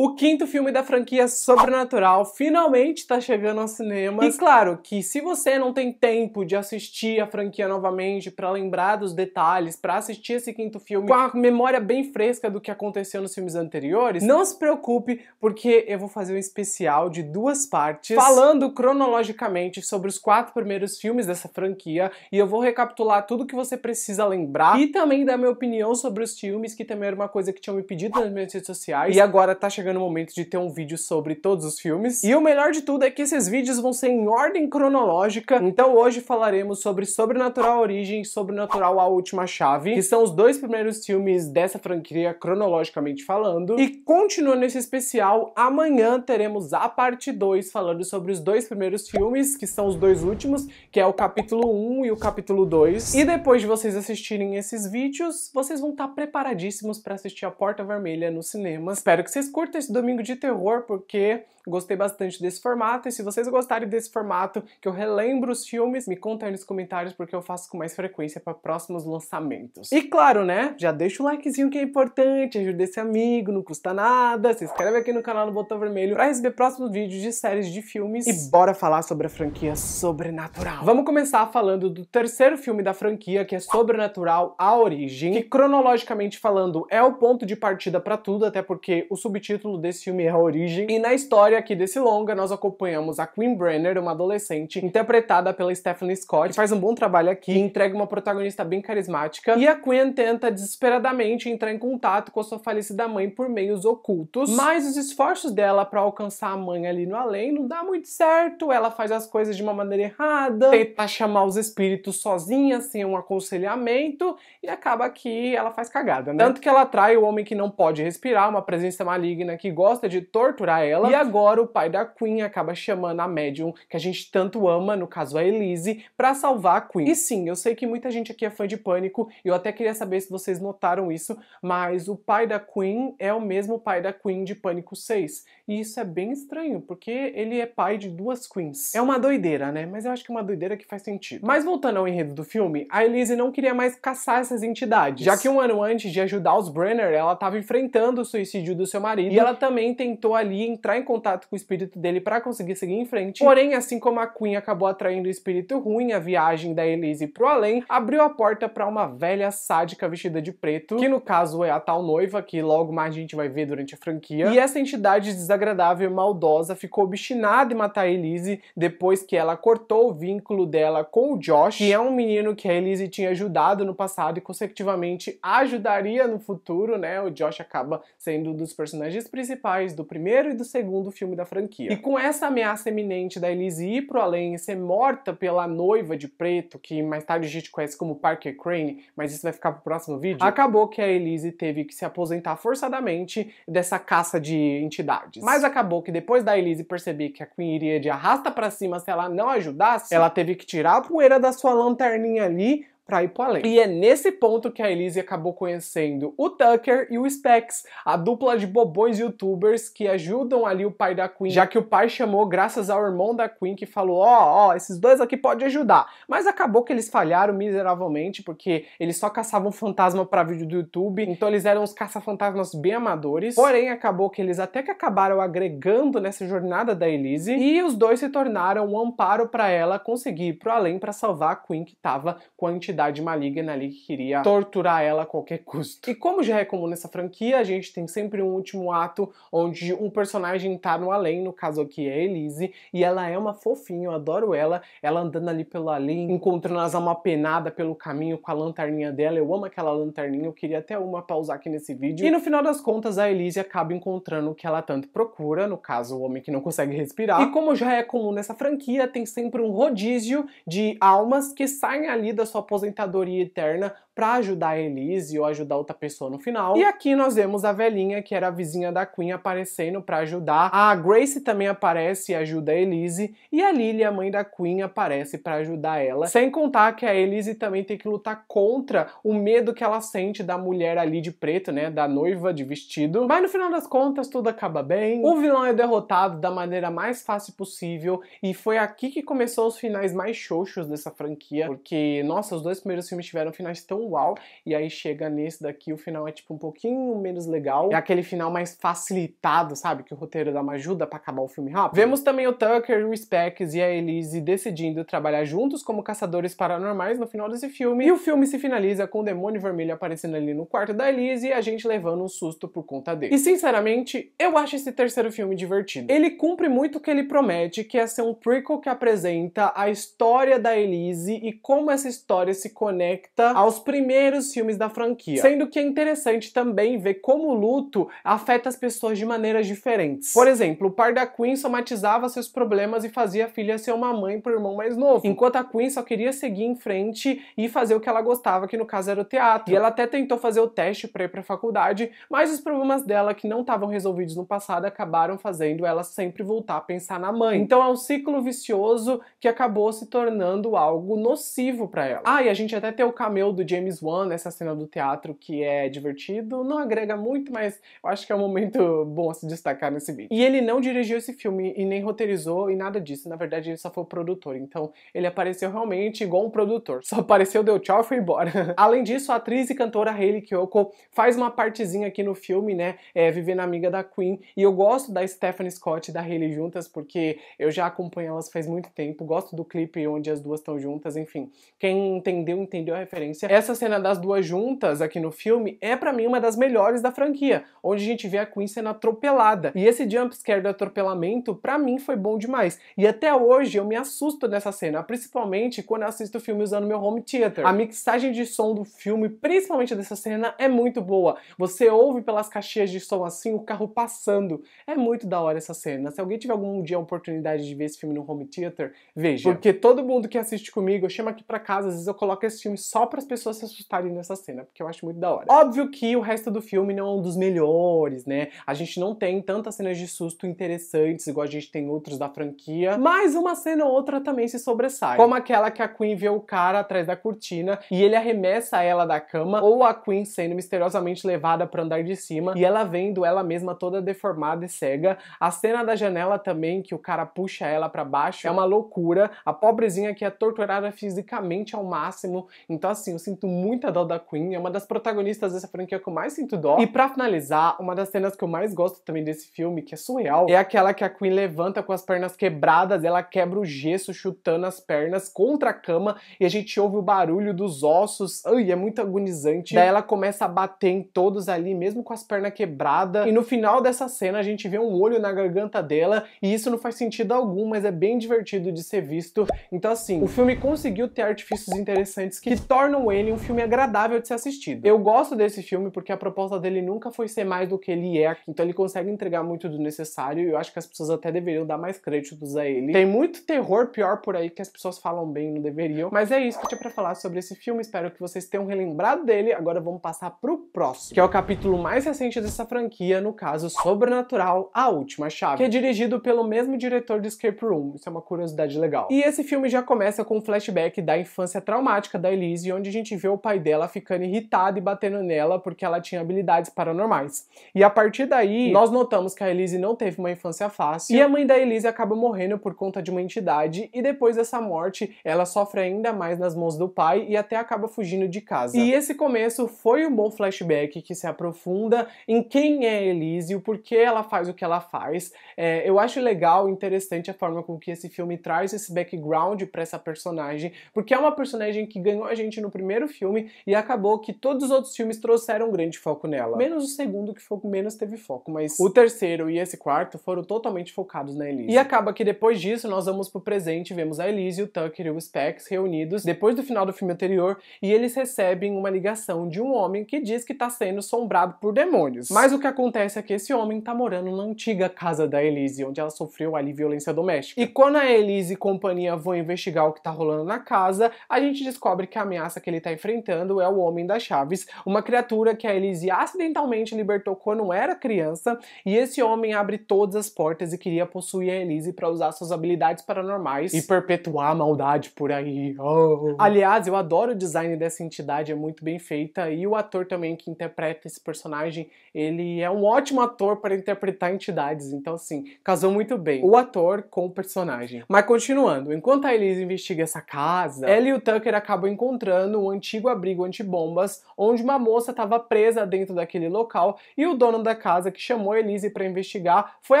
O quinto filme da franquia Sobrenatural finalmente está chegando aos cinemas. E claro que se você não tem tempo de assistir a franquia novamente para lembrar dos detalhes, para assistir esse quinto filme com a memória bem fresca do que aconteceu nos filmes anteriores, não se preocupe porque eu vou fazer um especial de duas partes falando cronologicamente sobre os quatro primeiros filmes dessa franquia e eu vou recapitular tudo que você precisa lembrar e também dar minha opinião sobre os filmes, que também era uma coisa que tinham me pedido nas minhas redes sociais e agora tá chegando chegando o momento de ter um vídeo sobre todos os filmes. E o melhor de tudo é que esses vídeos vão ser em ordem cronológica, então hoje falaremos sobre Sobrenatural Origem e Sobrenatural A Última Chave, que são os dois primeiros filmes dessa franquia cronologicamente falando. E continuando esse especial, amanhã teremos a parte 2 falando sobre os dois primeiros filmes, que são os dois últimos, que é o capítulo 1 um e o capítulo 2. E depois de vocês assistirem esses vídeos, vocês vão estar preparadíssimos para assistir A Porta Vermelha no cinema. Espero que vocês curtam esse domingo de terror porque gostei bastante desse formato e se vocês gostarem desse formato que eu relembro os filmes, me contem aí nos comentários porque eu faço com mais frequência para próximos lançamentos. E claro, né, já deixa o likezinho que é importante, ajuda esse amigo, não custa nada, se inscreve aqui no canal no botão vermelho para receber próximos vídeos de séries de filmes e bora falar sobre a franquia Sobrenatural. Vamos começar falando do terceiro filme da franquia que é Sobrenatural A Origem, que cronologicamente falando é o ponto de partida para tudo, até porque o subtítulo título desse filme é A Origem. E na história aqui desse longa, nós acompanhamos a Queen Brenner, uma adolescente, interpretada pela Stephanie Scott, que faz um bom trabalho aqui e entrega uma protagonista bem carismática. E a Queen tenta desesperadamente entrar em contato com a sua falecida mãe por meios ocultos, mas os esforços dela para alcançar a mãe ali no além não dá muito certo, ela faz as coisas de uma maneira errada, tenta chamar os espíritos sozinha, sem um aconselhamento, e acaba que ela faz cagada, né? Tanto que ela atrai o homem que não pode respirar, uma presença maligna que gosta de torturar ela. E agora o pai da Queen acaba chamando a médium que a gente tanto ama, no caso a Elise, para salvar a Queen. E sim, eu sei que muita gente aqui é fã de Pânico, e eu até queria saber se vocês notaram isso, mas o pai da Queen é o mesmo pai da Queen de Pânico 6. E isso é bem estranho, porque ele é pai de duas Queens. É uma doideira, né? Mas eu acho que é uma doideira que faz sentido. Mas voltando ao enredo do filme, a Elise não queria mais caçar essas entidades, já que um ano antes de ajudar os Brenner, ela estava enfrentando o suicídio do seu marido ela também tentou ali entrar em contato com o espírito dele para conseguir seguir em frente. Porém, assim como a Queen acabou atraindo o espírito ruim, a viagem da Elise pro além abriu a porta para uma velha sádica vestida de preto, que no caso é a tal noiva, que logo mais a gente vai ver durante a franquia. E essa entidade desagradável e maldosa ficou obstinada em matar a Elise depois que ela cortou o vínculo dela com o Josh, que é um menino que a Elise tinha ajudado no passado e consecutivamente ajudaria no futuro, né? O Josh acaba sendo um dos personagens principais do primeiro e do segundo filme da franquia. E com essa ameaça iminente da Elise ir pro além e ser morta pela noiva de preto, que mais tarde a gente conhece como Parker Crane, mas isso vai ficar pro próximo vídeo, acabou que a Elise teve que se aposentar forçadamente dessa caça de entidades. Mas acabou que depois da Elise perceber que a Queen iria de arrasta para cima se ela não ajudasse, ela teve que tirar a poeira da sua lanterninha ali, para ir pro além. E é nesse ponto que a Elise acabou conhecendo o Tucker e o Specs, a dupla de bobões youtubers que ajudam ali o pai da Queen, já que o pai chamou graças ao irmão da Queen que falou: "Ó, oh, ó, oh, esses dois aqui podem ajudar". Mas acabou que eles falharam miseravelmente porque eles só caçavam fantasma para vídeo do YouTube, então eles eram uns caça-fantasmas bem amadores. Porém, acabou que eles até que acabaram agregando nessa jornada da Elise e os dois se tornaram um amparo para ela conseguir ir pro além para salvar a Queen que tava com a entidade entidade maligna ali que queria torturar ela a qualquer custo. E como já é comum nessa franquia, a gente tem sempre um último ato onde um personagem tá no além, no caso aqui é Elise, e ela é uma fofinha, eu adoro ela, ela andando ali pelo além, encontrando as almas penadas pelo caminho com a lanterninha dela, eu amo aquela lanterninha, eu queria até uma usar aqui nesse vídeo. E no final das contas, a Elise acaba encontrando o que ela tanto procura, no caso, o homem que não consegue respirar. E como já é comum nessa franquia, tem sempre um rodízio de almas que saem ali da sua aposentadoria aposentadoria eterna para ajudar a Elise ou ajudar outra pessoa no final. E aqui nós vemos a velhinha, que era a vizinha da Queen, aparecendo para ajudar. A Grace também aparece e ajuda a Elise. E a Lily, a mãe da Queen, aparece para ajudar ela. Sem contar que a Elise também tem que lutar contra o medo que ela sente da mulher ali de preto, né? Da noiva de vestido. Mas no final das contas, tudo acaba bem. O vilão é derrotado da maneira mais fácil possível. E foi aqui que começou os finais mais xoxos dessa franquia. Porque, nossa, os dois dois primeiros filmes tiveram finais tão uau, e aí chega nesse daqui, o final é tipo um pouquinho menos legal. É aquele final mais facilitado, sabe? Que o roteiro dá uma ajuda para acabar o filme rápido. Vemos também o Tucker, o Specs e a Elise decidindo trabalhar juntos como caçadores paranormais no final desse filme. E o filme se finaliza com o demônio vermelho aparecendo ali no quarto da Elise e a gente levando um susto por conta dele. E sinceramente, eu acho esse terceiro filme divertido. Ele cumpre muito o que ele promete, que é ser um prequel que apresenta a história da Elise e como essa história se se conecta aos primeiros filmes da franquia. Sendo que é interessante também ver como o luto afeta as pessoas de maneiras diferentes. Por exemplo, o par da Queen somatizava seus problemas e fazia a filha ser uma mãe pro irmão mais novo, enquanto a Queen só queria seguir em frente e fazer o que ela gostava, que no caso era o teatro. E ela até tentou fazer o teste para ir pra faculdade, mas os problemas dela que não estavam resolvidos no passado acabaram fazendo ela sempre voltar a pensar na mãe. Então é um ciclo vicioso que acabou se tornando algo nocivo para ela. Ah, e a gente até ter o cameo do James Wan nessa cena do teatro, que é divertido, não agrega muito, mas eu acho que é um momento bom a se destacar nesse vídeo. E ele não dirigiu esse filme e nem roteirizou e nada disso, na verdade ele só foi o produtor, então ele apareceu realmente igual um produtor, só apareceu, deu tchau e foi embora. Além disso, a atriz e cantora Hayley Kyoko faz uma partezinha aqui no filme, né, é, Vivendo Amiga da Queen, e eu gosto da Stephanie Scott e da Hayley juntas, porque eu já acompanho elas faz muito tempo, gosto do clipe onde as duas estão juntas, enfim. Quem tem entendeu, entendeu a referência. Essa cena das duas juntas aqui no filme é para mim uma das melhores da franquia, onde a gente vê a Queen sendo atropelada. E esse jumpscare do atropelamento, para mim, foi bom demais. E até hoje eu me assusto nessa cena, principalmente quando eu assisto o filme usando meu home theater. A mixagem de som do filme, principalmente dessa cena, é muito boa. Você ouve pelas caixinhas de som assim o carro passando. É muito da hora essa cena. Se alguém tiver algum dia a oportunidade de ver esse filme no home theater, veja. Porque todo mundo que assiste comigo, eu chamo aqui pra casa, às vezes eu coloco coloca esse filme só para as pessoas se assustarem nessa cena, porque eu acho muito da hora. Óbvio que o resto do filme não é um dos melhores, né? A gente não tem tantas cenas de susto interessantes igual a gente tem outros da franquia, mas uma cena ou outra também se sobressai. Como aquela que a Queen vê o cara atrás da cortina e ele arremessa ela da cama, ou a Queen sendo misteriosamente levada para andar de cima e ela vendo ela mesma toda deformada e cega. A cena da janela também que o cara puxa ela para baixo é uma loucura. A pobrezinha que é torturada fisicamente ao máximo máximo. Então, assim, eu sinto muita dó da Queen. É uma das protagonistas dessa franquia que eu mais sinto dó. E para finalizar, uma das cenas que eu mais gosto também desse filme, que é surreal, é aquela que a Queen levanta com as pernas quebradas, ela quebra o gesso chutando as pernas contra a cama e a gente ouve o barulho dos ossos. Ai, é muito agonizante. Daí ela começa a bater em todos ali, mesmo com as pernas quebradas. E no final dessa cena, a gente vê um olho na garganta dela e isso não faz sentido algum, mas é bem divertido de ser visto. Então, assim, o filme conseguiu ter artifícios interessantes interessantes que tornam ele um filme agradável de ser assistido. Eu gosto desse filme porque a proposta dele nunca foi ser mais do que ele é, então ele consegue entregar muito do necessário e eu acho que as pessoas até deveriam dar mais créditos a ele. Tem muito terror pior por aí que as pessoas falam bem e não deveriam, mas é isso que eu tinha pra falar sobre esse filme, espero que vocês tenham relembrado dele. Agora vamos passar pro próximo, que é o capítulo mais recente dessa franquia, no caso Sobrenatural, A Última Chave, que é dirigido pelo mesmo diretor de Escape Room, isso é uma curiosidade legal. E esse filme já começa com um flashback da infância traumática dramática da Elise, onde a gente vê o pai dela ficando irritado e batendo nela porque ela tinha habilidades paranormais. E a partir daí, nós notamos que a Elise não teve uma infância fácil e a mãe da Elise acaba morrendo por conta de uma entidade e depois dessa morte, ela sofre ainda mais nas mãos do pai e até acaba fugindo de casa. E esse começo foi um bom flashback que se aprofunda em quem é Elise, o porquê ela faz o que ela faz. É, eu acho legal, e interessante a forma com que esse filme traz esse background para essa personagem, porque é uma personagem que ganhou a gente no primeiro filme e acabou que todos os outros filmes trouxeram um grande foco nela. Menos o segundo, que foi o que menos teve foco, mas o terceiro e esse quarto foram totalmente focados na Elise. E acaba que depois disso nós vamos pro presente, vemos a Elise, o Tucker e o Specs reunidos depois do final do filme anterior e eles recebem uma ligação de um homem que diz que tá sendo assombrado por demônios. Mas o que acontece é que esse homem tá morando na antiga casa da Elise, onde ela sofreu ali violência doméstica. E quando a Elise e companhia vão investigar o que tá rolando na casa, a gente diz descobre que a ameaça que ele está enfrentando é o Homem das Chaves, uma criatura que a Elise acidentalmente libertou quando era criança, e esse homem abre todas as portas e queria possuir a Elise para usar suas habilidades paranormais e perpetuar a maldade por aí. Oh. Aliás, eu adoro o design dessa entidade, é muito bem feita, e o ator também que interpreta esse personagem, ele é um ótimo ator para interpretar entidades, então assim, casou muito bem o ator com o personagem. Mas continuando, enquanto a Elise investiga essa casa, ela e o Tucker acabam encontrando um antigo abrigo antibombas, onde uma moça estava presa dentro daquele local e o dono da casa que chamou Elise para investigar foi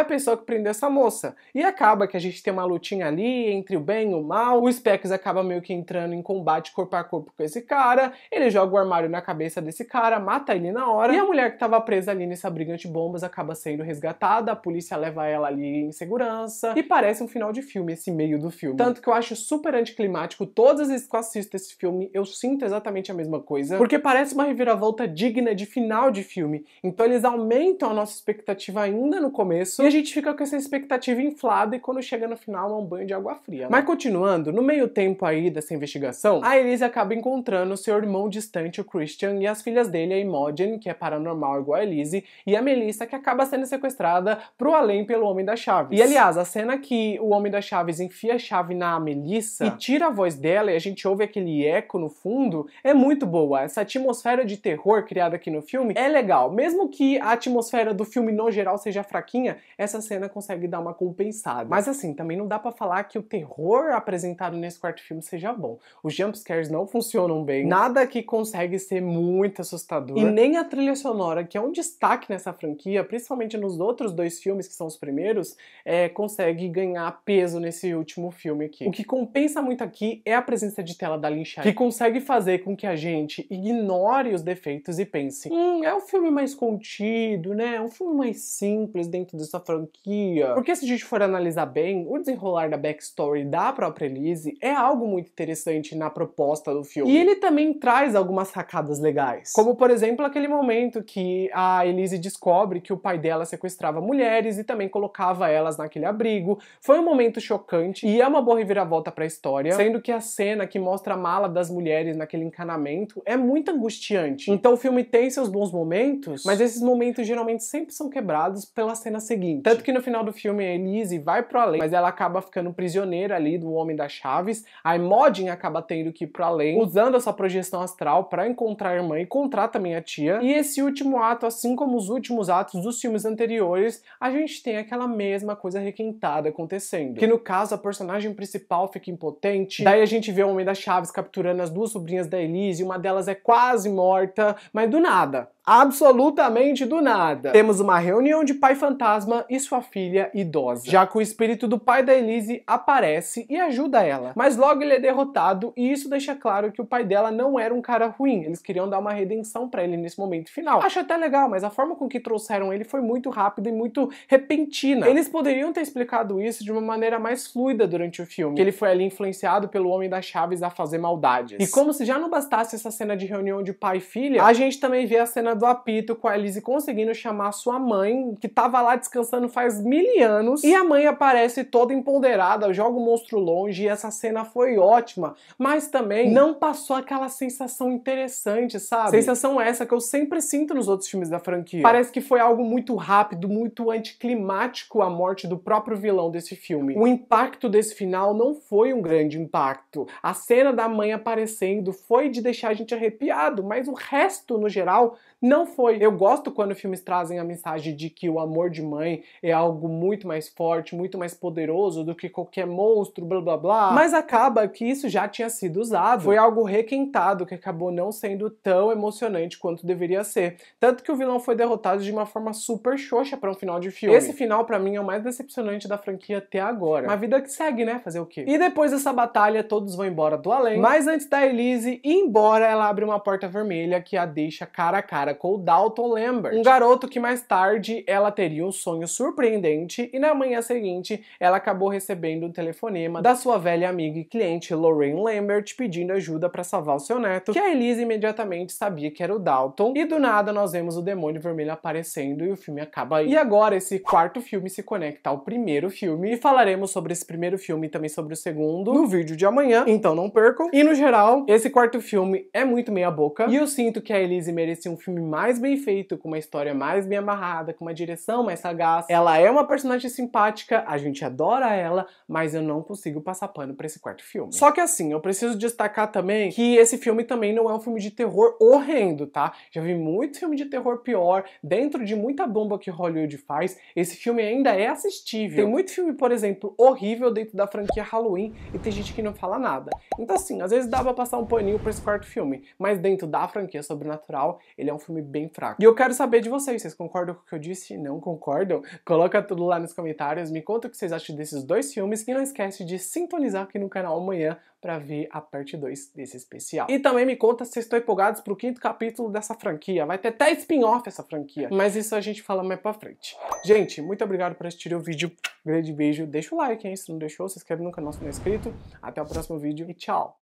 a pessoa que prendeu essa moça. E acaba que a gente tem uma lutinha ali entre o bem e o mal, o Specs acaba meio que entrando em combate corpo a corpo com esse cara, ele joga o armário na cabeça desse cara, mata ele na hora, e a mulher que estava presa ali nessa briga antibombas acaba sendo resgatada, a polícia leva ela ali em segurança, e parece um final de filme esse meio do filme. Tanto que eu acho super anticlimático todas as vezes que eu assisto assisto esse filme, eu sinto exatamente a mesma coisa, porque parece uma reviravolta digna de final de filme. Então eles aumentam a nossa expectativa ainda no começo e a gente fica com essa expectativa inflada e quando chega no final é um banho de água fria. Né? Mas continuando, no meio tempo aí dessa investigação, a Elise acaba encontrando seu irmão distante, o Christian, e as filhas dele, a Imogen, que é paranormal igual a Elise, e a Melissa, que acaba sendo sequestrada pro além pelo Homem da Chaves. E aliás, a cena que o Homem da Chaves enfia a chave na Melissa e tira a voz dela e a gente ouve aqui aquele eco no fundo, é muito boa. Essa atmosfera de terror criada aqui no filme é legal. Mesmo que a atmosfera do filme no geral seja fraquinha, essa cena consegue dar uma compensada. Mas assim, também não dá para falar que o terror apresentado nesse quarto filme seja bom. Os jumpscares não funcionam bem, nada que consegue ser muito assustador. E nem a trilha sonora, que é um destaque nessa franquia, principalmente nos outros dois filmes que são os primeiros, é, consegue ganhar peso nesse último filme aqui. O que compensa muito aqui é a presença de tela da da que consegue fazer com que a gente ignore os defeitos e pense: hum, é um filme mais contido, né? É um filme mais simples dentro dessa franquia. Porque se a gente for analisar bem, o desenrolar da backstory da própria Elise é algo muito interessante na proposta do filme. E ele também traz algumas sacadas legais. Como, por exemplo, aquele momento que a Elise descobre que o pai dela sequestrava mulheres e também colocava elas naquele abrigo. Foi um momento chocante e é uma boa reviravolta pra história, sendo que a cena que mostra mala das mulheres naquele encanamento é muito angustiante. Então o filme tem seus bons momentos, mas esses momentos geralmente sempre são quebrados pela cena seguinte. Tanto que no final do filme a Elise vai pro além, mas ela acaba ficando prisioneira ali do Homem das Chaves. A Imogen acaba tendo que ir pro além, usando a sua projeção astral para encontrar a irmã e encontrar também a tia. E esse último ato, assim como os últimos atos dos filmes anteriores, a gente tem aquela mesma coisa requentada acontecendo. Que no caso a personagem principal fica impotente, daí a gente vê o Homem das Chaves capturando as duas sobrinhas da Elise, uma delas é quase morta, mas do nada absolutamente do nada. Temos uma reunião de pai fantasma e sua filha idosa, já que o espírito do pai da Elise aparece e ajuda ela. Mas logo ele é derrotado e isso deixa claro que o pai dela não era um cara ruim, eles queriam dar uma redenção para ele nesse momento final. Acho até legal, mas a forma com que trouxeram ele foi muito rápida e muito repentina. Eles poderiam ter explicado isso de uma maneira mais fluida durante o filme, que ele foi ali influenciado pelo Homem das Chaves a fazer maldades. E como se já não bastasse essa cena de reunião de pai e filha, a gente também vê a cena do apito com a Elise conseguindo chamar sua mãe, que tava lá descansando faz mil anos, e a mãe aparece toda empoderada, joga o monstro longe, e essa cena foi ótima, mas também não passou aquela sensação interessante, sabe? Sensação essa que eu sempre sinto nos outros filmes da franquia. Parece que foi algo muito rápido, muito anticlimático a morte do próprio vilão desse filme. O impacto desse final não foi um grande impacto. A cena da mãe aparecendo foi de deixar a gente arrepiado, mas o resto, no geral, não foi. Eu gosto quando filmes trazem a mensagem de que o amor de mãe é algo muito mais forte, muito mais poderoso do que qualquer monstro, blá blá blá. Mas acaba que isso já tinha sido usado. Foi algo requentado que acabou não sendo tão emocionante quanto deveria ser. Tanto que o vilão foi derrotado de uma forma super xoxa para um final de filme. Esse final para mim é o mais decepcionante da franquia até agora. Uma vida que segue, né? Fazer o quê? E depois dessa batalha, todos vão embora do além. Mas antes da Elise ir embora, ela abre uma porta vermelha que a deixa cara a cara cara com o Dalton Lambert, um garoto que mais tarde ela teria um sonho surpreendente e na manhã seguinte ela acabou recebendo um telefonema da sua velha amiga e cliente Lorraine Lambert pedindo ajuda para salvar o seu neto, que a Elise imediatamente sabia que era o Dalton e do nada nós vemos o demônio vermelho aparecendo e o filme acaba aí. E agora esse quarto filme se conecta ao primeiro filme e falaremos sobre esse primeiro filme e também sobre o segundo no vídeo de amanhã, então não percam. E no geral, esse quarto filme é muito meia boca e eu sinto que a Elise merecia um filme filme mais bem feito, com uma história mais bem amarrada, com uma direção mais sagaz. Ela é uma personagem simpática, a gente adora ela, mas eu não consigo passar pano pra esse quarto filme. Só que assim, eu preciso destacar também que esse filme também não é um filme de terror horrendo, tá? Já vi muito filme de terror pior, dentro de muita bomba que Hollywood faz, esse filme ainda é assistível. Tem muito filme, por exemplo, horrível dentro da franquia Halloween e tem gente que não fala nada. Então assim, às vezes dá pra passar um paninho pra esse quarto filme, mas dentro da franquia Sobrenatural, ele é um filme filme bem fraco. E eu quero saber de vocês, vocês concordam com o que eu disse? Não concordam? Coloca tudo lá nos comentários, me conta o que vocês acham desses dois filmes e não esquece de sintonizar aqui no canal amanhã para ver a parte 2 desse especial. E também me conta se vocês estão empolgados pro quinto capítulo dessa franquia. Vai ter até spin-off essa franquia, mas isso a gente fala mais pra frente. Gente, muito obrigado por assistir o vídeo. Grande beijo, deixa o like, hein? Se não deixou, se inscreve no canal se não é inscrito. Até o próximo vídeo e tchau!